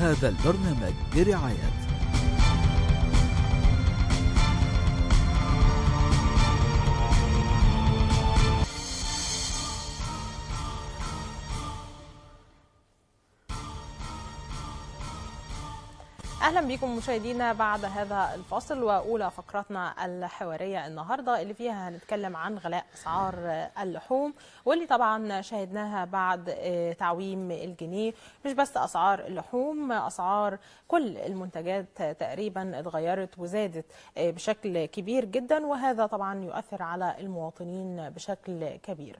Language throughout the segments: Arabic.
هذا البرنامج برعاية اهلا بكم مشاهدينا بعد هذا الفاصل واولى فقراتنا الحواريه النهارده اللي فيها هنتكلم عن غلاء اسعار اللحوم واللي طبعا شاهدناها بعد آه، تعويم الجنيه مش بس اسعار اللحوم اسعار كل المنتجات تقريبا اتغيرت وزادت آه، بشكل كبير جدا وهذا طبعا يؤثر على المواطنين بشكل كبير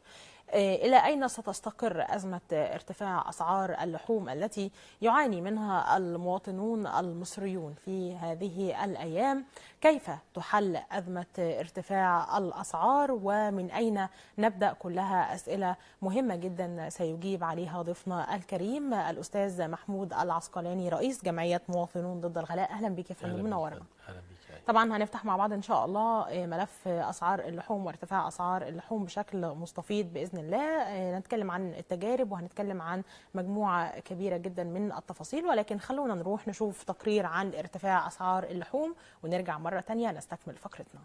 آه، إلى أين ستستقر أزمة ارتفاع أسعار اللحوم التي يعاني منها المواطنون المصريون في هذه الأيام كيف تحل أزمة ارتفاع الأسعار ومن أين نبدأ كلها أسئلة مهمة جدا سيجيب عليها ضيفنا الكريم الأستاذ محمود العسقلاني رئيس جمعية مواطنون ضد الغلاء أهلا بك يا فندم منورنا أهلا بك طيب. طبعا هنفتح مع بعض ان شاء الله آه، ملف اسعار اللحوم وارتفاع اسعار اللحوم بشكل مستفيض باذن الله هنتكلم آه، عن التجارب وهنتكلم عن مجموعه كبيره جدا من التفاصيل ولكن خلونا نروح نشوف تقرير عن ارتفاع اسعار اللحوم ونرجع مره ثانيه نستكمل فقرتنا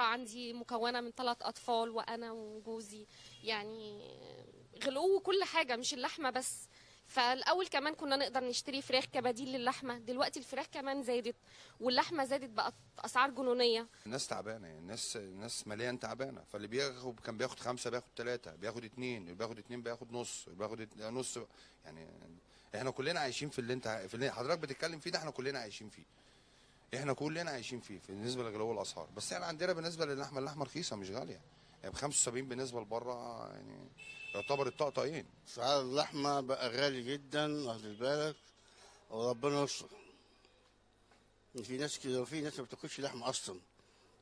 اسره عندي مكونة من ثلاث أطفال وأنا وجوزي يعني غلو كل حاجة مش اللحمة بس فالاول كمان كنا نقدر نشتري فراخ كبديل للحمه دلوقتي الفراخ كمان زادت واللحمه زادت بقت اسعار جنونيه الناس تعبانه الناس الناس ماليا تعبانه فاللي بياخد كان بياخد خمسه بياخد ثلاثه بياخد اثنين اللي بياخد اثنين بياخد نص اللي بياخد نص يعني احنا كلنا عايشين في اللي انت في اللي حضرتك بتتكلم فيه ده احنا كلنا عايشين فيه احنا كلنا عايشين فيه بالنسبه لغلو الاسعار بس احنا عندنا بالنسبه للحمه اللحمه رخيصه مش غاليه يعني ب 75 بالنسبه لبره يعني يعتبر الطقطقين سعر اللحمه بقى غالي جدا واخد بالك وربنا يستر في ناس كده وفي ناس ما بتاكلش لحمه اصلا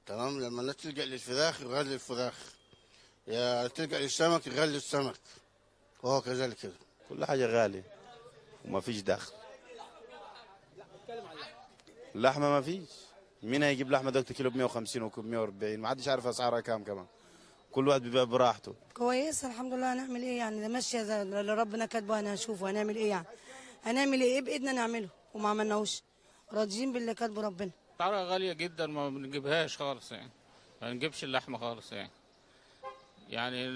تمام لما الناس تلجا للفراخ يغلي الفراخ يا تلجا للسمك يغلي السمك وهو كذلك كده كل حاجه وما ومفيش دخل اللحمه ما فيش مين هيجيب لحمه دلوقتي كيلو ب 150 وكيلو ب 140 ما حدش عارف اسعارها كام كمان كل واحد بيبقى براحته كويسه الحمد لله هنعمل ايه يعني ده ماشيه اللي ربنا كاتبه هنشوفه هنعمل ايه يعني هنعمل إيه؟, ايه بايدنا نعمله وما عملناهوش راضيين باللي كاتبه ربنا اسعارها غاليه جدا ما بنجيبهاش خالص يعني ما بنجيبش اللحمه خالص يعني يعني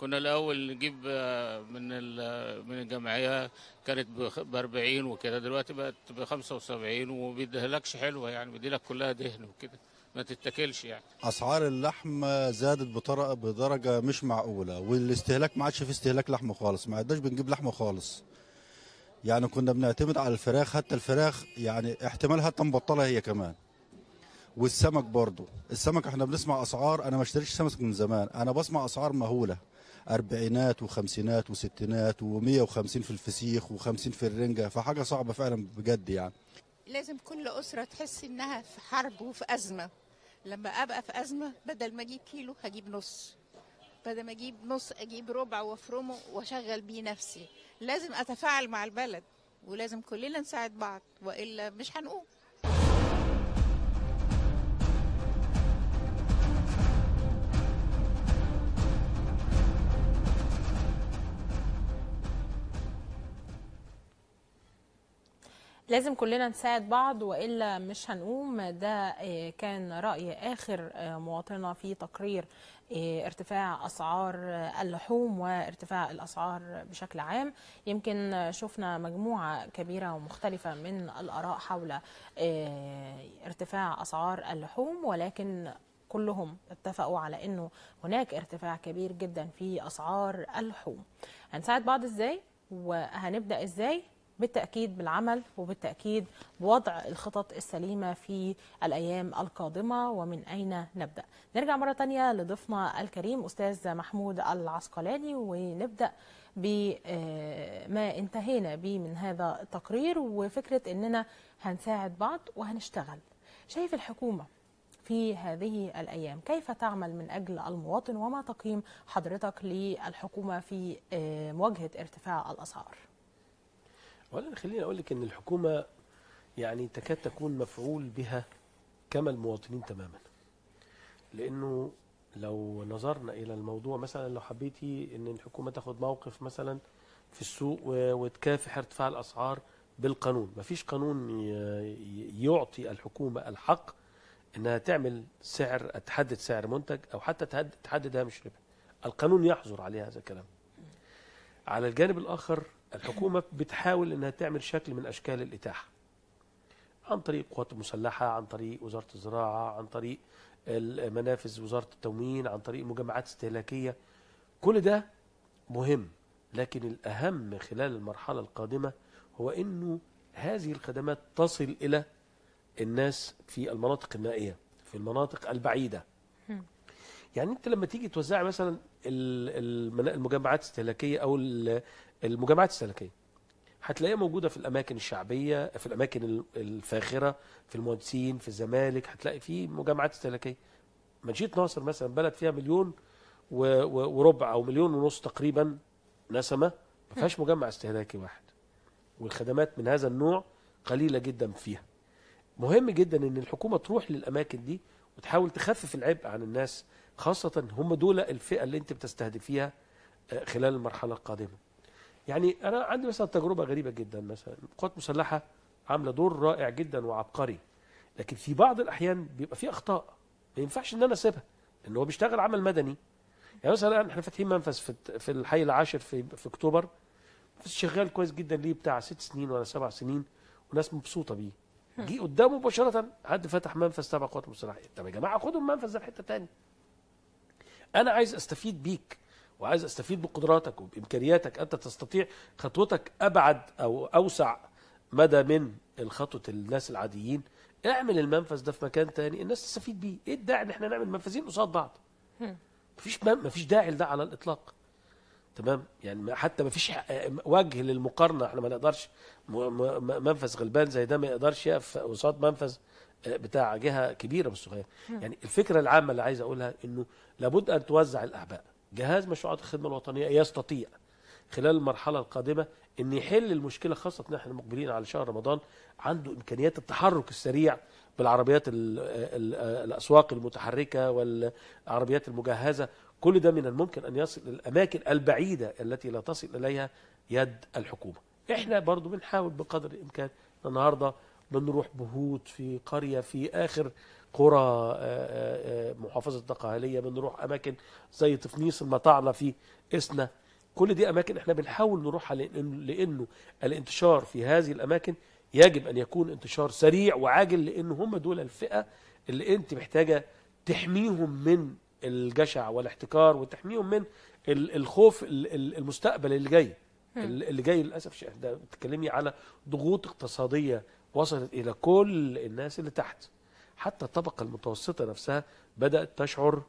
كنا الاول نجيب آه، من آه، من الجمعيه كانت ب 40 وكده دلوقتي بقت ب 75 وما بيديهالكش حلوه يعني بيديلك كلها دهن وكده ما تتاكلش يعني اسعار اللحم زادت بطرق بدرجه مش معقوله والاستهلاك ما عادش في استهلاك لحم خالص ما عدناش بنجيب لحم خالص يعني كنا بنعتمد على الفراخ حتى الفراخ يعني احتمال حتى مبطله هي كمان والسمك برضه السمك احنا بنسمع اسعار انا ما اشتريتش سمك من زمان انا بسمع اسعار مهوله أربعينات وخمسينات وستينات و150 في الفسيخ و50 في الرنجة فحاجة صعبة فعلا بجد يعني لازم كل أسرة تحس إنها في حرب وفي أزمة لما أبقى في أزمة بدل ما أجيب كيلو هجيب نص بدل ما أجيب نص أجيب ربع وأفرمه وأشغل بيه نفسي لازم أتفاعل مع البلد ولازم كلنا نساعد بعض وإلا مش هنقوم لازم كلنا نساعد بعض والا مش هنقوم ده آه، كان راي اخر آه، مواطنه في تقرير آه، ارتفاع اسعار اللحوم وارتفاع الاسعار بشكل عام يمكن شفنا مجموعه كبيره ومختلفه من الاراء حول ارتفاع اسعار اللحوم ولكن كلهم اتفقوا على انه هناك ارتفاع كبير جدا في اسعار اللحوم هنساعد بعض ازاي وهنبدا ازاي بالتأكيد بالعمل وبالتأكيد بوضع الخطط السليمة في الأيام القادمة ومن أين نبدأ نرجع مرة تانية لضيفنا الكريم أستاذ محمود العسقلاني ونبدأ بما آه، انتهينا به من هذا التقرير وفكرة أننا هنساعد بعض وهنشتغل شايف الحكومة في هذه الأيام كيف تعمل من أجل المواطن وما تقييم حضرتك للحكومة في آه، مواجهة ارتفاع الأسعار ولا خليني أقول لك إن الحكومة يعني تكاد تكون مفعول بها كما المواطنين تماما لأنه لو نظرنا إلى الموضوع مثلا لو حبيتي إن الحكومة تاخد موقف مثلا في السوق وتكافح ارتفاع الأسعار بالقانون مفيش قانون يعطي الحكومة الحق انها تعمل سعر تحدد سعر منتج او حتى تحدد هامش ربح القانون يحظر عليها هذا الكلام على الجانب الاخر الحكومة بتحاول أنها تعمل شكل من أشكال الإتاحة عن طريق القوات المسلحة عن طريق وزارة الزراعة عن طريق منافذ وزارة التموين عن طريق مجمعات استهلاكية كل ده مهم لكن الأهم خلال المرحلة القادمة هو أنه هذه الخدمات تصل إلى الناس في المناطق النائية في المناطق البعيدة يعني انت لما تيجي توزع مثلا المجمعات الاستهلاكيه او المجامعات السلكيه هتلاقيها موجوده في الاماكن الشعبيه في الاماكن الفاخره في المهندسين في الزمالك هتلاقي في مجامعات استهلاكيه مدينه ناصر مثلا بلد فيها مليون و... و... وربع او مليون ونص تقريبا نسمه ما فيهاش مجمع استهلاكي واحد والخدمات من هذا النوع قليله جدا فيها مهم جدا ان الحكومه تروح للاماكن دي وتحاول تخفف العبء عن الناس خاصه هم دول الفئه اللي انت بتستهدفيها آه، خلال المرحله القادمه يعني انا عندي مثلا تجربه غريبه جدا مثلا القوات المسلحه عامله دور رائع جدا وعبقري لكن في بعض الاحيان بيبقى في اخطاء ما ينفعش ان انا اسيبها لان هو بيشتغل عمل مدني يعني مثلا احنا فاتحين منفذ في في الحي العاشر في في اكتوبر شغال كويس جدا ليه بتاع ست سنين ولا سبع سنين وناس مبسوطه بيه جه قدامه مباشره حد فتح منفذ تبع قوات المسلحه طب يا جماعه خدوا المنفذ ده في حته ثانيه انا عايز استفيد بيك وعايز استفيد بقدراتك وبامكانياتك انت تستطيع خطوتك ابعد او اوسع مدى من الخطوه الناس العاديين اعمل المنفذ ده في مكان تاني الناس تستفيد بيه ايه الداعي ان احنا نعمل منفذين قصاد بعض مفيش مفيش داعي لده على الاطلاق تمام يعني حتى ما فيش وجه للمقارنه احنا ما نقدرش منفذ غلبان زي ده ما يقدرش يقف قصاد منفذ آه، بتاع جهه كبيره مش صغيره يعني الفكره العامه اللي عايز اقولها انه لابد ان توزع الاعباء جهاز مشروعات الخدمة الوطنية يستطيع خلال المرحلة القادمة أن يحل المشكلة خاصة أن احنا مقبلين على شهر رمضان عنده إمكانيات التحرك السريع بالعربيات الـ آه، الـ آه، الأسواق المتحركة والعربيات المجهزة كل ده من الممكن أن يصل للأماكن البعيدة التي لا تصل إليها يد الحكومة احنا برضو بنحاول بقدر الإمكان النهاردة بنروح بهوت في قرية في آخر قرى آه، آه، آه، محافظة النقهلية بنروح أماكن زي تفنيس المطاعنة في إسنا كل دي أماكن إحنا بنحاول نروحها لأنه الانتشار في هذه الأماكن يجب أن يكون انتشار سريع وعاجل لأن هم دول الفئة اللي أنت محتاجة تحميهم من الجشع والاحتكار وتحميهم من الخوف المستقبل اللي جاي اللي جاي للأسف ده بتتكلمي على ضغوط اقتصادية وصلت إلى كل الناس اللي تحت حتى الطبقة المتوسطة نفسها بدأت تشعر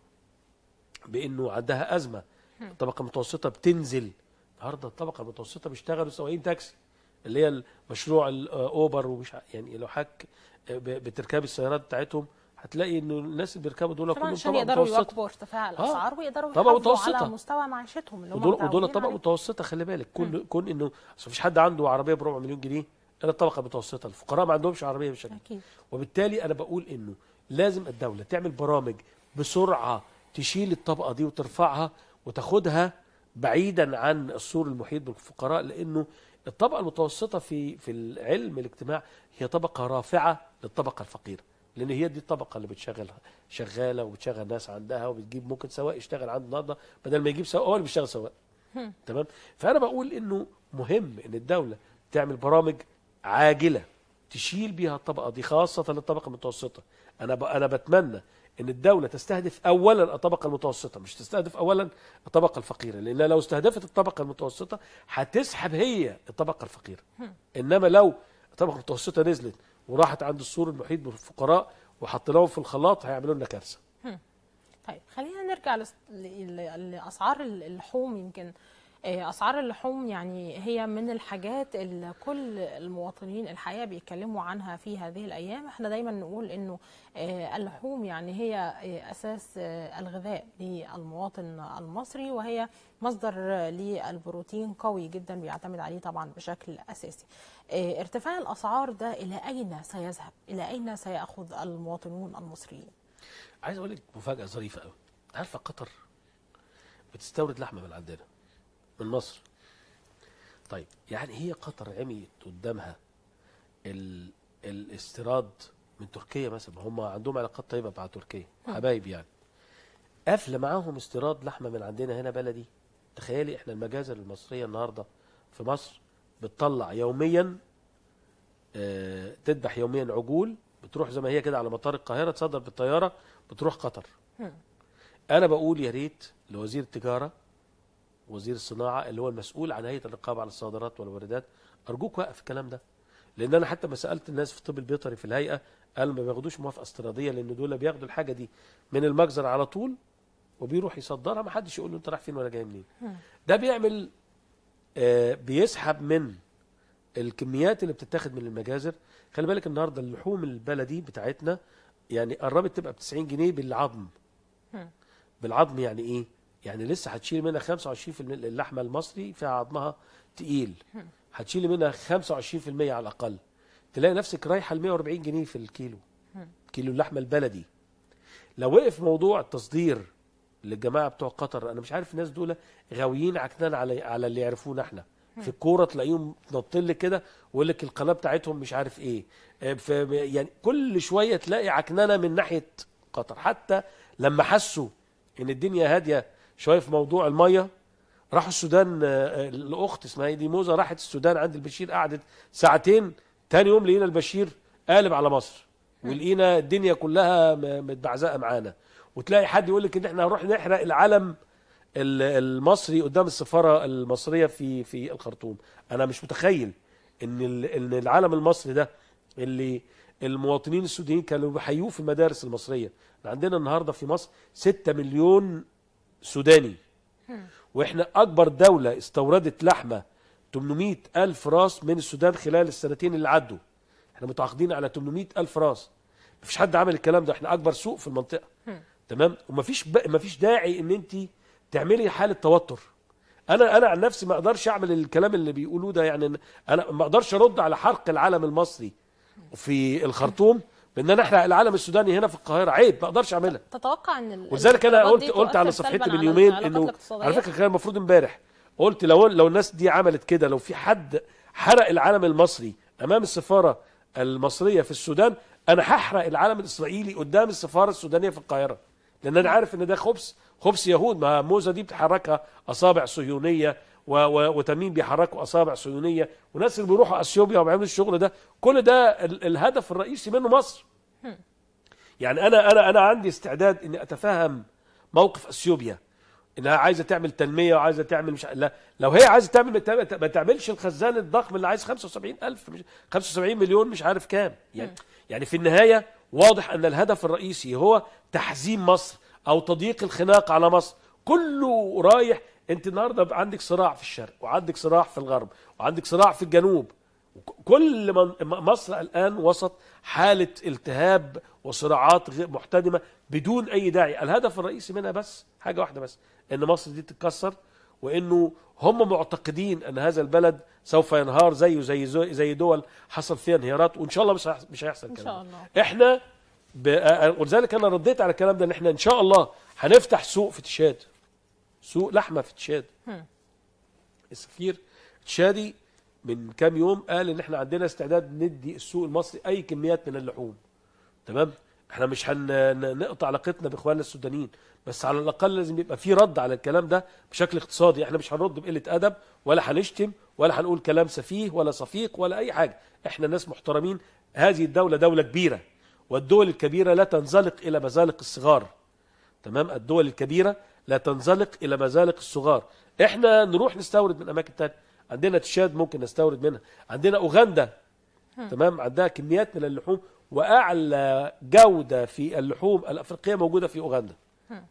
بأنه عندها أزمة الطبقة المتوسطة بتنزل النهاردة الطبقة المتوسطة بيشتغلوا سواقين تاكسي اللي هي مشروع الأوبر آه، ومش يعني لو حك آه، بتركاب السيارات بتاعتهم هتلاقي انه الناس اللي بيركبوا دول كلهم عشان يقدروا يواكبوا ارتفاع الاسعار آه. ويقدروا يحافظوا على مستوى معيشتهم اللي هم ودول طبقه متوسطه خلي بالك كل كون انه ما فيش حد عنده عربيه بربع مليون جنيه انا الطبقه المتوسطه الفقراء ما عندهمش عربيه بشكل أكيد. وبالتالي انا بقول انه لازم الدوله تعمل برامج بسرعه تشيل الطبقه دي وترفعها وتاخدها بعيدا عن السور المحيط بالفقراء لانه الطبقه المتوسطه في في العلم الاجتماع هي طبقه رافعه للطبقه الفقيره لان هي دي الطبقه اللي بتشغلها شغاله وبتشغل ناس عندها وبتجيب ممكن سواق يشتغل عند النهارده بدل ما يجيب سواق هو اللي بيشتغل سواق تمام فانا بقول انه مهم ان الدوله تعمل برامج عاجله تشيل بيها الطبقه دي خاصه للطبقه المتوسطه انا ب... انا بتمنى ان الدوله تستهدف اولا الطبقه المتوسطه مش تستهدف اولا الطبقه الفقيره لان لو استهدفت الطبقه المتوسطه هتسحب هي الطبقه الفقيره انما لو الطبقه المتوسطه نزلت وراحت عند السور المحيط بالفقراء وحطيناهم في الخلاط هيعملوا لنا كارثه طيب خلينا نرجع لاسعار اللحوم يمكن آه، اسعار اللحوم يعني هي من الحاجات اللي كل المواطنين الحقيقه بيتكلموا عنها في هذه الايام احنا دايما نقول انه آه، اللحوم يعني هي آه، اساس الغذاء للمواطن المصري وهي مصدر للبروتين قوي جدا بيعتمد عليه طبعا بشكل اساسي ارتفاع الاسعار ده الى اين سيذهب الى اين سياخذ المواطنون المصريين عايز اقول لك مفاجاه ظريفه قوي عارفه قطر بتستورد لحمه من عندنا من مصر طيب يعني هي قطر عميت قدامها ال... الاستيراد من تركيا مثلا هم عندهم علاقات طيبه مع تركيا نعم. حبايب يعني قفل معاهم استيراد لحمه من عندنا هنا بلدي تخيلي احنا المجازر المصريه النهارده في مصر بتطلع يوميا اه تذبح يوميا عجول بتروح زي ما هي كده على مطار القاهره تصدر بالطياره بتروح قطر نعم. انا بقول يا ريت لوزير التجاره وزير الصناعه اللي هو المسؤول عن هيئه الرقابه على الصادرات والواردات ارجوك وقف الكلام ده لان انا حتى ما سالت الناس في الطب البيطري في الهيئه قالوا ما بياخدوش موافقه استيراديه لان دول بياخدوا الحاجه دي من المجزر على طول وبيروح يصدرها ما حدش يقول له انت رايح فين ولا جاي منين ده بيعمل آه بيسحب من الكميات اللي بتتاخد من المجازر خلي بالك النهارده اللحوم البلدي بتاعتنا يعني قربت تبقى ب 90 جنيه بالعظم بالعظم يعني ايه يعني لسه هتشيل منها 25% اللحمه المصري فيها عظمها تقيل هتشيل منها 25% على الاقل تلاقي نفسك رايحه ل 140 جنيه في الكيلو كيلو اللحمه البلدي لو وقف موضوع التصدير للجماعه بتوع قطر انا مش عارف الناس دول غاويين عكنان على على اللي يعرفونا احنا في الكوره تلاقيهم تنطل كده ويقول لك القناه بتاعتهم مش عارف ايه آه، في يعني كل شويه تلاقي عكننه من ناحيه قطر حتى لما حسوا ان الدنيا هاديه شويه في موضوع الميه راحوا السودان آه، آه، الاخت اسمها دي موزه راحت السودان عند البشير قعدت ساعتين تاني يوم لقينا البشير قالب على مصر ولقينا الدنيا كلها متبعزقه معانا وتلاقي حد يقول لك ان احنا هنروح نحرق العلم المصري قدام السفاره المصريه في في الخرطوم انا مش متخيل ان ان العلم المصري ده اللي المواطنين السودانيين كانوا بيحيوه في المدارس المصريه عندنا النهارده في مصر 6 مليون سوداني واحنا اكبر دوله استوردت لحمه 800 الف راس من السودان خلال السنتين اللي عدوا احنا متعاقدين على 800 الف راس مفيش حد عمل الكلام ده احنا اكبر سوق في المنطقه تمام ومفيش ب... مفيش داعي ان انت تعملي حاله توتر انا انا عن نفسي ما اقدرش اعمل الكلام اللي بيقولوه ده يعني انا ما اقدرش ارد على حرق العلم المصري في الخرطوم بان انا احرق العلم السوداني هنا في القاهره عيب ما اقدرش اعملها تتوقع ان ولذلك انا قلت قلت على صفحتي من يومين انه على فكره كان المفروض امبارح قلت لو لو الناس دي عملت كده لو في حد حرق العلم المصري امام السفاره المصريه في السودان انا هحرق العلم الاسرائيلي قدام السفاره السودانيه في القاهره لان انا عارف ان ده خبز خبز يهود ما موزه دي بتحركها اصابع صهيونيه وتميم بيحركوا اصابع صهيونيه وناس اللي بيروحوا اثيوبيا وبيعملوا الشغل ده كل ده الهدف الرئيسي منه مصر يعني انا انا انا عندي استعداد اني اتفهم موقف اثيوبيا انها عايزه تعمل تنميه وعايزه تعمل مش لا لو هي عايزه تعمل ما تعملش الخزان الضخم اللي عايز 75000 مش 75 مليون مش عارف كام يعني يعني في النهايه واضح ان الهدف الرئيسي هو تحزيم مصر او تضييق الخناق على مصر كله رايح انت النهارده عندك صراع في الشرق وعندك صراع في الغرب وعندك صراع في الجنوب كل مصر الان وسط حاله التهاب وصراعات غير محتدمه بدون اي داعي الهدف الرئيسي منها بس حاجه واحده بس ان مصر دي تتكسر وانه هم معتقدين ان هذا البلد سوف ينهار زيه زي زي دول حصل فيها انهيارات وان شاء الله مش مش هيحصل كده ان شاء الله احنا ب... آه، آه، ولذلك انا رديت على الكلام ده ان احنا ان شاء الله هنفتح سوق فتشات سوق لحمه في تشاد السفير تشادي من كام يوم قال ان احنا عندنا استعداد ندي السوق المصري اي كميات من اللحوم تمام احنا مش هنقطع علاقتنا باخواننا السودانيين بس على الاقل لازم يبقى في رد على الكلام ده بشكل اقتصادي احنا مش هنرد بقله ادب ولا هنشتم ولا هنقول كلام سفيه ولا صفيق ولا اي حاجه احنا ناس محترمين هذه الدوله دوله كبيره والدول الكبيره لا تنزلق الى مزالق الصغار تمام الدول الكبيره لا تنزلق الى مزالق الصغار احنا نروح نستورد من اماكن ثانيه عندنا تشاد ممكن نستورد منها عندنا اوغندا تمام عندها كميات من اللحوم واعلى جوده في اللحوم الافريقيه موجوده في اوغندا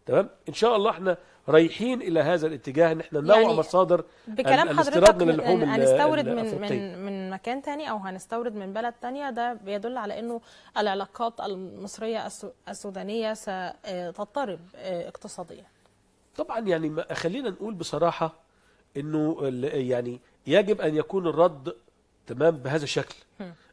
تمام ان شاء الله احنا رايحين الى هذا الاتجاه ان احنا ننوع يعني مصادر بكلام حضرتك من اللحوم هنستورد من من من مكان ثاني او هنستورد من بلد ثانيه ده بيدل على انه العلاقات المصريه السودانيه ستضطرب آه، اقتصاديا طبعا يعني خلينا نقول بصراحة انه يعني يجب ان يكون الرد تمام بهذا الشكل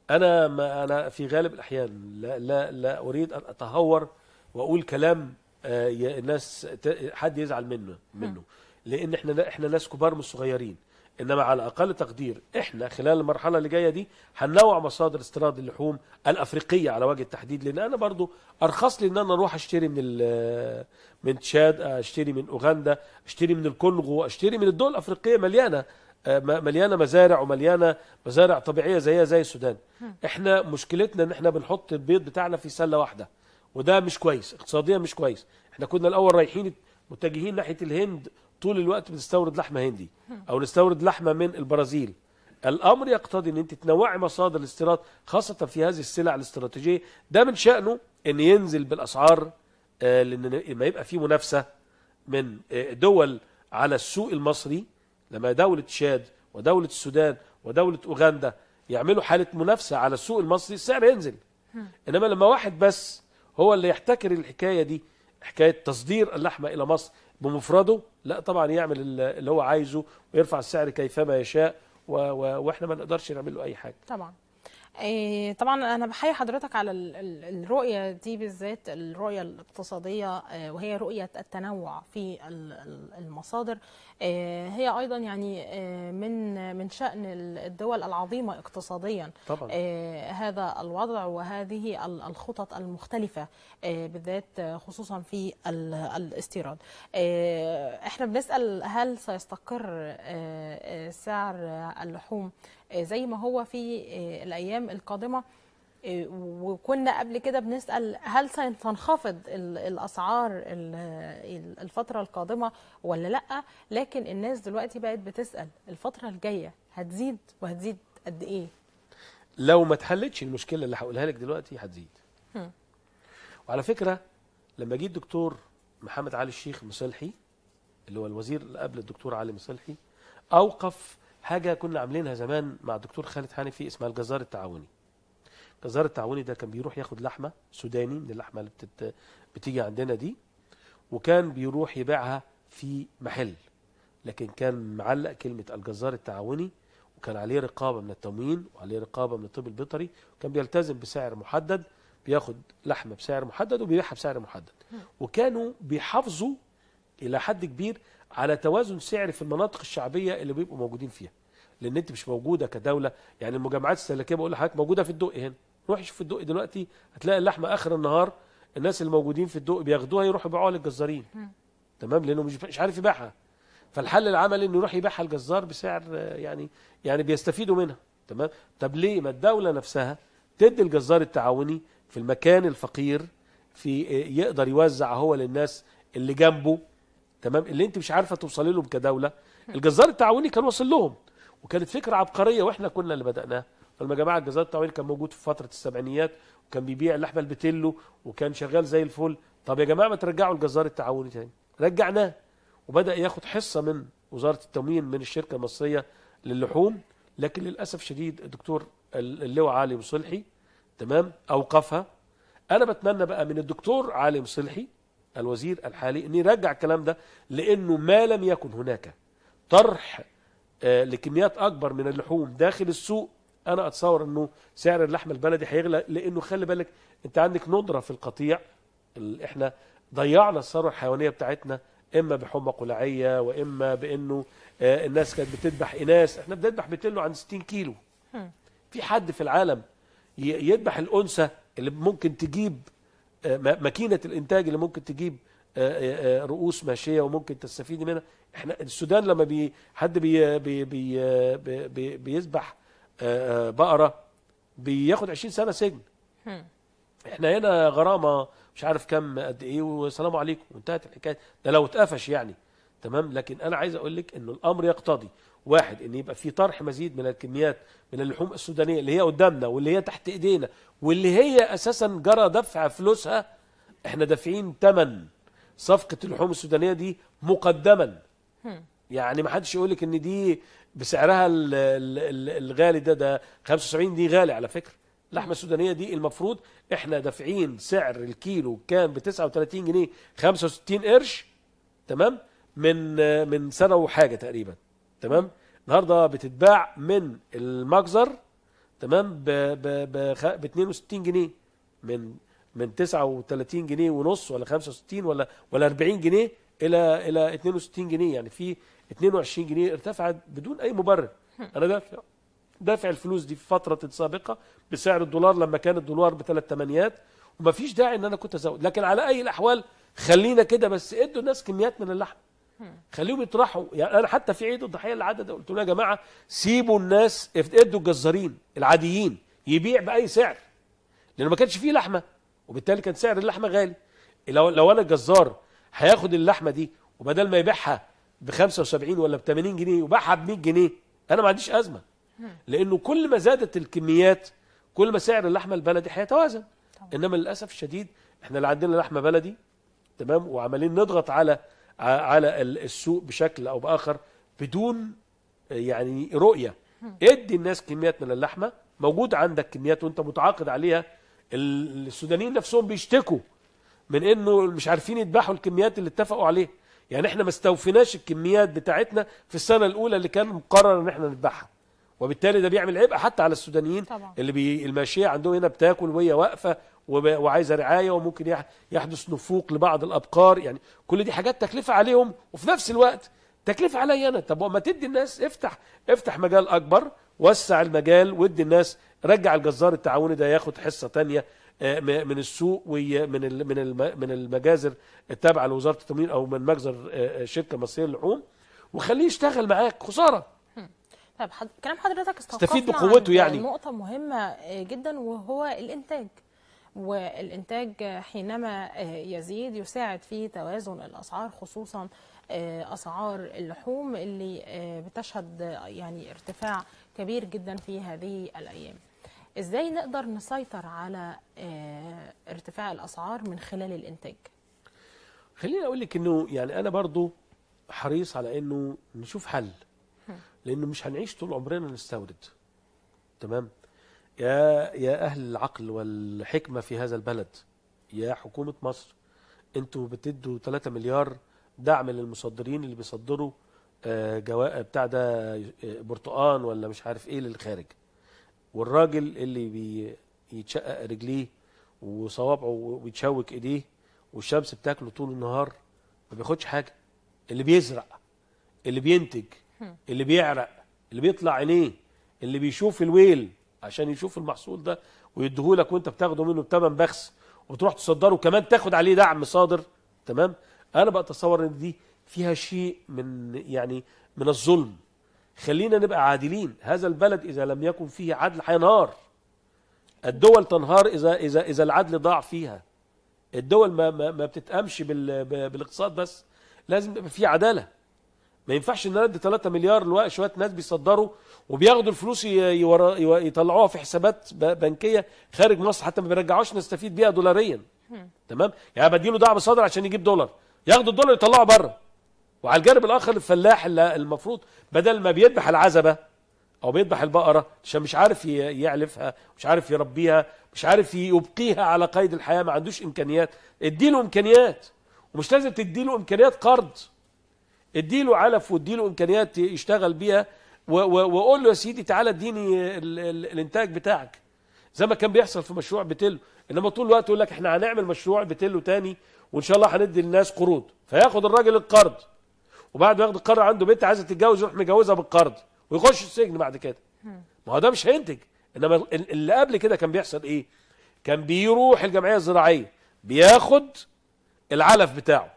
انا ما انا في غالب الاحيان لا لا, لا اريد ان اتهور واقول كلام آه، الناس حد يزعل منه منه لان احنا احنا ناس كبار مش صغيرين انما على اقل تقدير احنا خلال المرحله اللي جايه دي هننوع مصادر استيراد اللحوم الافريقيه على وجه التحديد لان انا برضو ارخص لي ان انا اروح اشتري من آه، من تشاد آه، اشتري من اوغندا اشتري من الكونغو اشتري من الدول الافريقيه مليانه آه، مليانه مزارع ومليانه مزارع طبيعيه زيها زي السودان احنا مشكلتنا ان احنا بنحط البيض بتاعنا في سله واحده وده مش كويس اقتصاديا مش كويس احنا كنا الاول رايحين متجهين ناحيه الهند طول الوقت بتستورد لحمه هندي او نستورد لحمه من البرازيل الامر يقتضي ان انت تنوعي مصادر الاستيراد خاصه في هذه السلع الاستراتيجيه ده من شانه ان ينزل بالاسعار آه، لان ما يبقى في منافسه من آه، دول على السوق المصري لما دوله تشاد ودوله السودان ودوله اوغندا يعملوا حاله منافسه على السوق المصري السعر ينزل انما لما واحد بس هو اللي يحتكر الحكايه دي حكايه تصدير اللحمه الى مصر بمفرده لا طبعا يعمل اللي هو عايزه ويرفع السعر كيفما يشاء واحنا ما نقدرش نعمل له اي حاجه طبعا إيه طبعا انا بحيي حضرتك على الرؤيه دي بالذات الرؤيه الاقتصاديه آه، وهي رؤيه التنوع في المصادر آه، هي ايضا يعني آه، من من شان الدول العظيمه اقتصاديا طبعا. هذا الوضع وهذه الخطط المختلفه بالذات خصوصا في الاستيراد احنا بنسال هل سيستقر سعر اللحوم آه، زي ما هو في آه، الايام القادمه آه، وكنا قبل كده بنسال هل سنخفض الاسعار الفتره القادمه ولا لا لكن الناس دلوقتي بقت بتسال الفتره الجايه هتزيد وهتزيد قد ايه لو ما اتحلتش المشكله اللي هقولها لك دلوقتي هتزيد وعلى فكره لما جه الدكتور محمد علي الشيخ مصلحي اللي هو الوزير اللي قبل الدكتور علي مصلحي اوقف حاجه كنا عاملينها زمان مع الدكتور خالد حنفي اسمها الجزار التعاوني الجزار التعاوني ده كان بيروح ياخد لحمه سوداني من اللحمه اللي بتت... بتيجي عندنا دي وكان بيروح يبيعها في محل لكن كان معلق كلمه الجزار التعاوني وكان عليه رقابه من التموين وعليه رقابه من الطب البيطري وكان بيلتزم بسعر محدد بياخد لحمه بسعر محدد وبيبيعها بسعر محدد وكانوا بيحافظوا الى حد كبير على توازن سعري في المناطق الشعبيه اللي بيبقوا موجودين فيها لان انت مش موجوده كدوله يعني المجمعات السلكيه بقول لحضرتك موجوده في الدقي هنا روح شوف الدقي دلوقتي هتلاقي اللحمه اخر النهار الناس اللي موجودين في الدوق بياخدوها يروحوا يبيعوها للجزارين تمام لانه مش مش عارف يبيعها فالحل العملي انه يروح يبيعها الجزار بسعر يعني يعني بيستفيدوا منها تمام طب ليه ما الدوله نفسها تدي الجزار التعاوني في المكان الفقير في يقدر يوزع هو للناس اللي جنبه تمام اللي انت مش عارفه توصلي لهم كدوله الجزار التعاوني كان واصل لهم وكانت فكره عبقريه واحنا كنا اللي بداناها فلما جماعه الجزار التعاوني كان موجود في فتره السبعينيات وكان بيبيع اللحمه البتلو وكان شغال زي الفل طب يا جماعه ما ترجعوا الجزار التعاوني تاني رجعناه وبدا ياخد حصه من وزاره التموين من الشركه المصريه للحوم لكن للاسف شديد الدكتور اللواء علي مصلحي تمام اوقفها انا بتمنى بقى من الدكتور علي مصلحي الوزير الحالي أن يرجع الكلام ده لأنه ما لم يكن هناك طرح آه، لكميات أكبر من اللحوم داخل السوق أنا أتصور أنه سعر اللحم البلدي هيغلى لأنه خلي بالك أنت عندك ندرة في القطيع إحنا ضيعنا الثروة الحيوانية بتاعتنا إما بحمى قلاعية وإما بأنه آه، الناس كانت بتذبح إناث إحنا بنذبح بتلو عن 60 كيلو في حد في العالم يذبح الأنثى اللي ممكن تجيب آه، ماكينه الانتاج اللي ممكن تجيب آه، آه، رؤوس ماشيه وممكن تستفيد منها احنا السودان لما بي حد بي بي بي بي بيذبح بقره بياخد 20 سنه سجن احنا هنا غرامه مش عارف كم قد ايه والسلام عليكم وانتهت الحكايه ده لو اتقفش يعني تمام لكن انا عايز اقول لك ان الامر يقتضي واحد ان يبقى في طرح مزيد من الكميات من اللحوم السودانيه اللي هي قدامنا واللي هي تحت ايدينا واللي هي اساسا جرى دفع فلوسها احنا دافعين ثمن صفقه اللحوم السودانيه دي مقدما يعني ما حدش يقول لك ان دي بسعرها الغالي ده ده 75 دي غالي على فكره اللحمه السودانيه دي المفروض احنا دافعين سعر الكيلو كان ب 39 جنيه 65 قرش تمام من من سنه وحاجه تقريبا تمام النهارده بتتباع من المجزر تمام ب ب ب 62 جنيه من من 39 جنيه ونص ولا 65 ولا ولا 40 جنيه الى الى 62 جنيه يعني في 22 جنيه ارتفعت بدون اي مبرر انا دافع دافع الفلوس دي في فتره سابقه بسعر الدولار لما كان الدولار بثلاث ثمانيات ومفيش داعي ان انا كنت ازود لكن على اي الاحوال خلينا كده بس ادوا الناس كميات من اللحم خليهم يطرحوا يعني انا حتى في عيد الضحيه اللي عدى ده قلت له يا جماعه سيبوا الناس ادوا الجزارين العاديين يبيع باي سعر لانه ما كانش فيه لحمه وبالتالي كان سعر اللحمه غالي لو لو انا الجزار هياخد اللحمه دي وبدل ما يبيعها ب 75 ولا ب 80 جنيه وباعها ب 100 جنيه انا ما عنديش ازمه لانه كل ما زادت الكميات كل ما سعر اللحمه البلدي هيتوازن انما للاسف الشديد احنا اللي عندنا لحمه بلدي تمام وعمالين نضغط على على السوق بشكل او باخر بدون آه، يعني رؤيه ادي الناس كميات من اللحمه موجود عندك كميات وانت متعاقد عليها السودانيين نفسهم بيشتكوا من انه مش عارفين يذبحوا الكميات اللي اتفقوا عليها يعني احنا ما استوفيناش الكميات بتاعتنا في السنه الاولى اللي كان مقرر ان احنا نذبحها وبالتالي ده بيعمل عبء حتى على السودانيين طبعا. اللي بي الماشيه عندهم هنا بتاكل وهي واقفه وعايزه رعايه وممكن يحدث نفوق لبعض الابقار يعني كل دي حاجات تكلفه عليهم وفي نفس الوقت تكلفه عليا انا طب ما تدي الناس افتح افتح مجال اكبر وسع المجال وادي الناس رجع الجزار التعاوني ده ياخد حصه ثانيه آه، من السوق ومن من من المجازر التابعه لوزاره التموين او من مجزر آه، آه، شركه مصريه للحوم وخليه يشتغل معاك خساره طيب حد... كلام حضرتك استفيد بقوته يعني نقطه مهمه جدا وهو الانتاج والإنتاج حينما آه، يزيد يساعد في توازن الأسعار خصوصا آه، أسعار اللحوم اللي آه، بتشهد يعني ارتفاع كبير جدا في هذه الأيام إزاي نقدر نسيطر على ارتفاع الأسعار من خلال الإنتاج؟ خليني أقول لك أنه يعني أنا برضو حريص على أنه نشوف حل لأنه مش هنعيش طول عمرنا نستورد تمام؟ يا يا اهل العقل والحكمه في هذا البلد يا حكومه مصر انتوا بتدوا 3 مليار دعم للمصدرين اللي بيصدروا آه، جواء بتاع ده آه، برتقان ولا مش عارف ايه للخارج والراجل اللي بيتشقق رجليه وصوابعه وبيتشوك ايديه والشمس بتاكله طول النهار ما بياخدش حاجه اللي بيزرع اللي بينتج اللي بيعرق اللي بيطلع عينيه اللي بيشوف الويل عشان يشوف المحصول ده ويديهولك وانت بتاخده منه بثمن بخس وتروح تصدره وكمان تاخد عليه دعم صادر تمام انا بقى اتصور ان دي فيها شيء من يعني من الظلم خلينا نبقى عادلين هذا البلد اذا لم يكن فيه عدل هينهار الدول تنهار اذا اذا اذا العدل ضاع فيها الدول ما ما, ما بتتقامش بالاقتصاد بس لازم يبقى في عداله ما ينفعش ان انا ادي 3 مليار لشويه ناس بيصدروا وبياخدوا الفلوس يطلعوها في حسابات بنكيه خارج مصر حتى ما بيرجعوش نستفيد بيها دولاريا تمام يعني بديله دعم صادر عشان يجيب دولار ياخدوا الدولار يطلعه بره وعلى الجانب الاخر الفلاح اللي المفروض بدل ما بيذبح العزبه او بيذبح البقره عشان مش عارف يعلفها مش عارف يربيها مش عارف يبقيها على قيد الحياه ما عندوش امكانيات اديله امكانيات ومش لازم تديله امكانيات قرض اديله علف واديله امكانيات يشتغل بيها واقول له يا سيدي تعالى اديني الانتاج بتاعك زي ما كان بيحصل في مشروع بتلو انما طول الوقت يقول لك احنا هنعمل مشروع بتلو تاني وان شاء الله هندي للناس قروض فياخد الراجل القرض وبعد ما ياخد القرض عنده بنت عايزه تتجوز يروح مجوزها بالقرض ويخش السجن بعد كده ما هو ده مش هينتج انما اللي قبل كده كان بيحصل ايه كان بيروح الجمعيه الزراعيه بياخد العلف بتاعه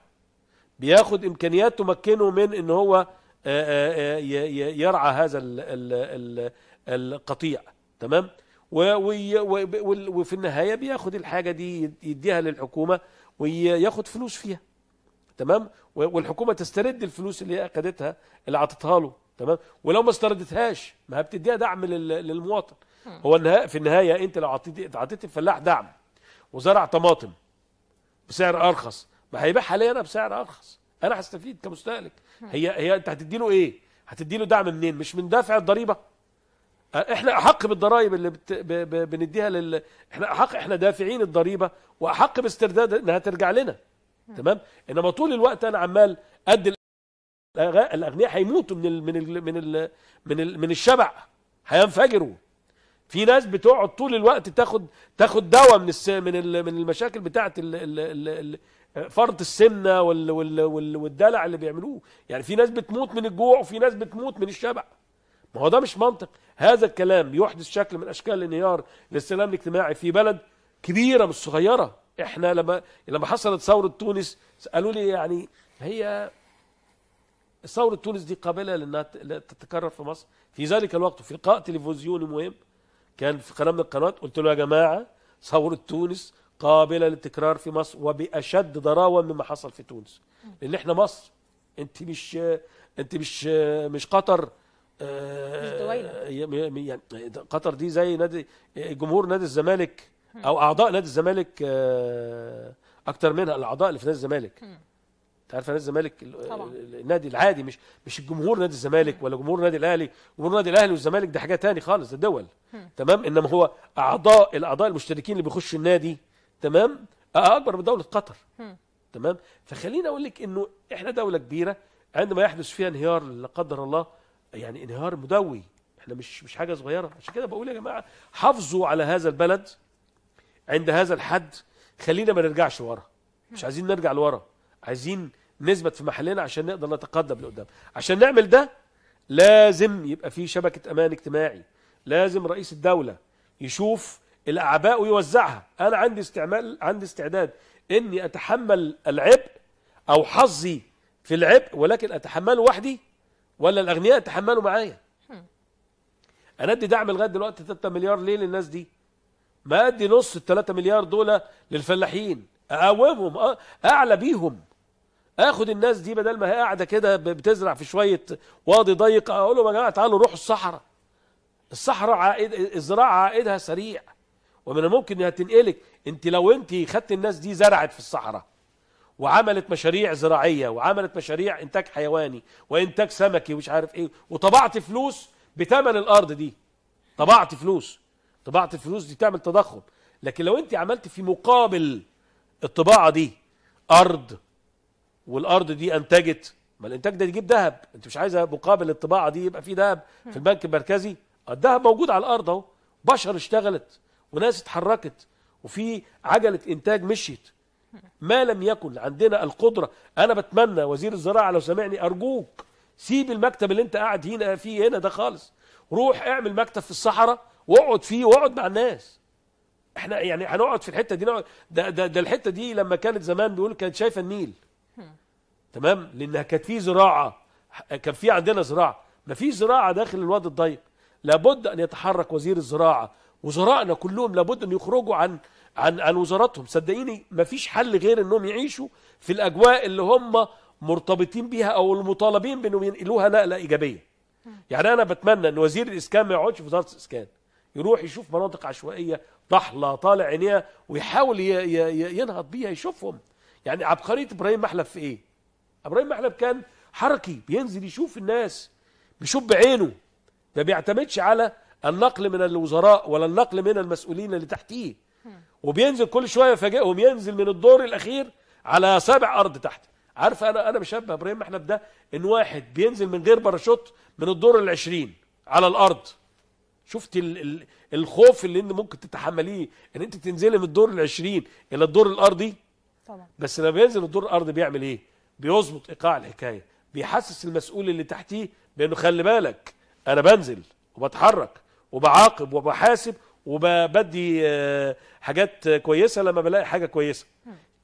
بياخد امكانيات تمكنه من ان هو آه، آه، آه، يرعى هذا القطيع تمام وفي النهاية بياخد الحاجة دي يديها للحكومة وياخد فلوس فيها تمام والحكومة تسترد الفلوس اللي هي أخدتها اللي عطتها له تمام ولو ما استردتهاش ما بتديها دعم للمواطن هو النهاية في النهاية أنت لو عطيت عطيت الفلاح دعم وزرع طماطم بسعر أرخص ما هيبيعها لي أنا بسعر أرخص أنا هستفيد كمستهلك هي هي انت هتدي له ايه هتدي له دعم منين مش من دافع الضريبه آه، احنا احق بالضرائب اللي بت... ب... ب... بنديها لل احنا احق احنا دافعين الضريبه واحق باسترداد انها ترجع لنا تمام انما طول الوقت انا عمال ادي الاغنياء هيموتوا من ال من ال من ال من, ال من الشبع هينفجروا في ناس بتقعد طول الوقت تاخد تاخد دواء من الس من ال من المشاكل بتاعه ال ال ال فرط السمنه وال وال وال والدلع اللي بيعملوه يعني في ناس بتموت من الجوع وفي ناس بتموت من الشبع ما هو ده مش منطق هذا الكلام يحدث شكل من اشكال الانهيار للسلام الاجتماعي في بلد كبيره مش صغيره احنا لما لما حصلت ثوره تونس قالوا لي يعني هي ثوره تونس دي قابله لانها تتكرر في مصر في ذلك الوقت في لقاء تلفزيوني مهم كان في قناه من القنوات قلت له يا جماعه ثوره تونس قابله للتكرار في مصر وباشد ضراوه مما حصل في تونس لان احنا مصر انت مش انت مش مش قطر مش آه، يعني قطر دي زي نادي جمهور نادي الزمالك او اعضاء نادي الزمالك آه، اكتر منها الاعضاء اللي في نادي الزمالك انت عارف نادي الزمالك النادي العادي مش مش الجمهور نادي الزمالك ولا جمهور نادي الاهلي جمهور نادي الاهلي والزمالك ده حاجه تاني خالص ده دول تمام انما هو اعضاء الاعضاء المشتركين اللي بيخشوا النادي تمام آه، آه، اكبر من دوله قطر تمام فخليني اقول لك انه احنا دوله كبيره عندما يحدث فيها انهيار لا قدر الله يعني انهيار مدوي احنا مش مش حاجه صغيره عشان كده بقول يا جماعه حافظوا على هذا البلد عند هذا الحد خلينا ما نرجعش ورا مش عايزين نرجع لورا عايزين نثبت في محلنا عشان نقدر نتقدم لقدام عشان نعمل ده لازم يبقى في شبكه امان اجتماعي لازم رئيس الدوله يشوف الأعباء ويوزعها أنا عندي استعمال عندي استعداد إني أتحمل العبء أو حظي في العبء ولكن أتحمله وحدي ولا الأغنياء يتحملوا معايا أنا أدي دعم لغاية دلوقتي 3 مليار ليه للناس دي ما أدي نص ال 3 مليار دول للفلاحين أقومهم أعلى بيهم اخد الناس دي بدل ما هي قاعده كده بتزرع في شويه واضي ضيق اقول لهم يا جماعه تعالوا روحوا الصحراء الصحراء عائد الزراعه عائدها سريع ومن الممكن انها تنقلك انت لو انت خدت الناس دي زرعت في الصحراء وعملت مشاريع زراعيه وعملت مشاريع انتاج حيواني وانتاج سمكي ومش عارف ايه وطبعت فلوس بثمن الارض دي طبعت فلوس طبعت الفلوس دي تعمل تضخم لكن لو انت عملت في مقابل الطباعه دي ارض والارض دي انتجت ما الانتاج ده يجيب ذهب انت مش عايزه مقابل الطباعه دي يبقى في ذهب في البنك المركزي الذهب موجود على الارض اهو بشر اشتغلت وناس اتحركت وفي عجله انتاج مشيت ما لم يكن عندنا القدره انا بتمنى وزير الزراعه لو سمعني ارجوك سيب المكتب اللي انت قاعد هنا فيه هنا ده خالص روح اعمل مكتب في الصحراء واقعد فيه واقعد مع الناس احنا يعني هنقعد في الحته دي نقعد ده, ده, ده الحته دي لما كانت زمان بيقول كانت شايفه النيل تمام لانها كانت في زراعه كان في عندنا زراعه ما فيش زراعه داخل الوادي الضيق لابد ان يتحرك وزير الزراعه وزرائنا كلهم لابد ان يخرجوا عن عن عن وزاراتهم صدقيني مفيش حل غير انهم يعيشوا في الاجواء اللي هم مرتبطين بيها او المطالبين بانهم ينقلوها نقله ايجابيه يعني انا بتمنى ان وزير الاسكان ما يقعدش في وزاره الاسكان يروح يشوف مناطق عشوائيه ضحله طالع عينيها ويحاول ينهض بيها يشوفهم يعني عبقريه ابراهيم محلب في ايه ابراهيم محلب كان حركي بينزل يشوف الناس بيشوف بعينه ما بيعتمدش على النقل من الوزراء ولا النقل من المسؤولين اللي تحتيه وبينزل كل شويه يفاجئهم ينزل من الدور الاخير على سابع ارض تحت عارف انا انا بشبه ابراهيم احنا بده ان واحد بينزل من غير باراشوت من الدور العشرين على الارض شفت الـ الـ الخوف اللي انت ممكن تتحمليه ان انت تنزلي من الدور العشرين الى الدور الارضي طبعا بس لما بينزل الدور الارضي بيعمل ايه بيظبط ايقاع الحكايه بيحسس المسؤول اللي تحتيه بانه خلي بالك انا بنزل وبتحرك وبعاقب وبحاسب وبدي آه، حاجات كويسه لما بلاقي حاجه كويسه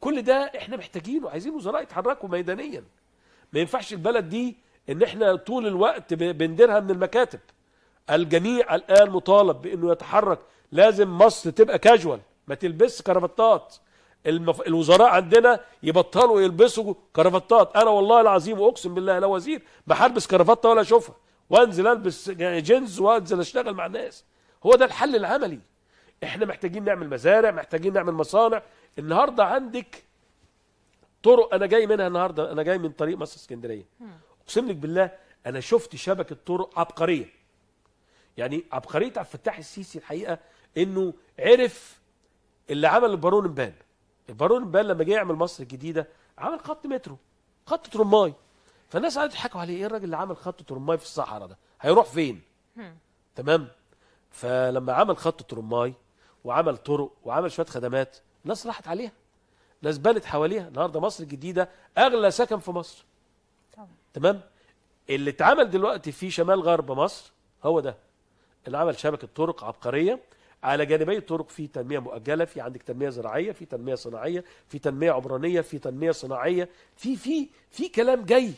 كل ده احنا محتاجينه عايزين وزراء يتحركوا ميدانيا ما ينفعش البلد دي ان احنا طول الوقت بنديرها من المكاتب الجميع الان مطالب بانه يتحرك لازم مصر تبقى كاجوال ما تلبس كرافتات المف... الوزراء عندنا يبطلوا يلبسوا كرافتات انا والله العظيم واقسم بالله لا وزير ما هلبس كرافته ولا اشوفها وانزل البس جينز وانزل اشتغل مع الناس هو ده الحل العملي احنا محتاجين نعمل مزارع محتاجين نعمل مصانع النهارده عندك طرق انا جاي منها النهارده انا جاي من طريق مصر اسكندريه اقسم لك بالله انا شفت شبكه طرق عبقريه يعني عبقريه عبد الفتاح السيسي الحقيقه انه عرف اللي عمل البارون امبان البارون امبان لما جه يعمل مصر الجديده عمل خط مترو خط ترماي فالناس قعدت تضحكوا عليه ايه الراجل اللي عمل خط ترماي في الصحراء ده هيروح فين تمام فلما عمل خط ترماي وعمل طرق وعمل شويه خدمات الناس راحت عليها ناس بنت حواليها النهارده مصر الجديده اغلى سكن في مصر طبعا. تمام اللي اتعمل دلوقتي في شمال غرب مصر هو ده اللي عمل شبكه طرق عبقريه على جانبي الطرق في تنميه مؤجله في عندك تنميه زراعيه في تنميه صناعيه في تنميه عمرانيه في تنميه صناعيه في في في كلام جاي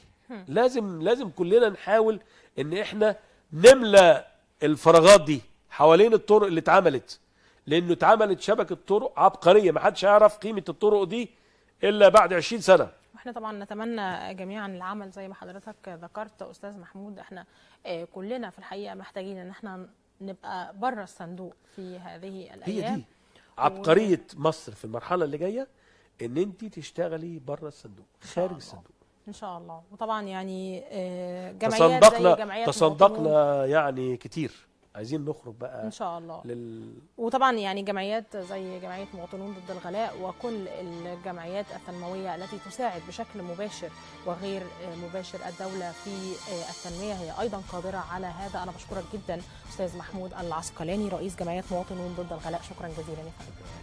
لازم لازم كلنا نحاول ان احنا نملى الفراغات دي حوالين الطرق اللي اتعملت لانه اتعملت شبكه طرق عبقريه ما حدش هيعرف قيمه الطرق دي الا بعد 20 سنه احنا طبعا نتمنى جميعا العمل زي ما حضرتك ذكرت استاذ محمود احنا آه، كلنا في الحقيقه محتاجين ان احنا نبقى بره الصندوق في هذه الايام هي دي عبقريه و... مصر في المرحله اللي جايه ان انت تشتغلي بره الصندوق خارج الصندوق ان شاء الله وطبعا يعني آه، جمعيات تصدقنا زي جمعيات تصدقنا يعني كتير عايزين نخرج بقى ان شاء الله لل... وطبعا يعني جمعيات زي جمعيه مواطنون ضد الغلاء وكل الجمعيات التنمويه التي تساعد بشكل مباشر وغير آه، مباشر الدوله في آه، التنميه هي ايضا قادره على هذا انا بشكرك جدا استاذ محمود العسقلاني رئيس جمعيه مواطنون ضد الغلاء شكرا جزيلا يا فندم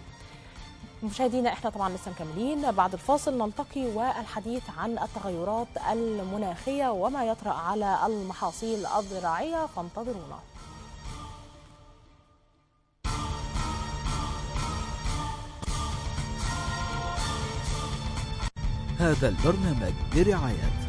مشاهدينا احنا طبعا لسه مكملين بعد الفاصل نلتقي والحديث عن التغيرات المناخيه وما يطرا على المحاصيل الزراعيه فانتظرونا هذا البرنامج برعايه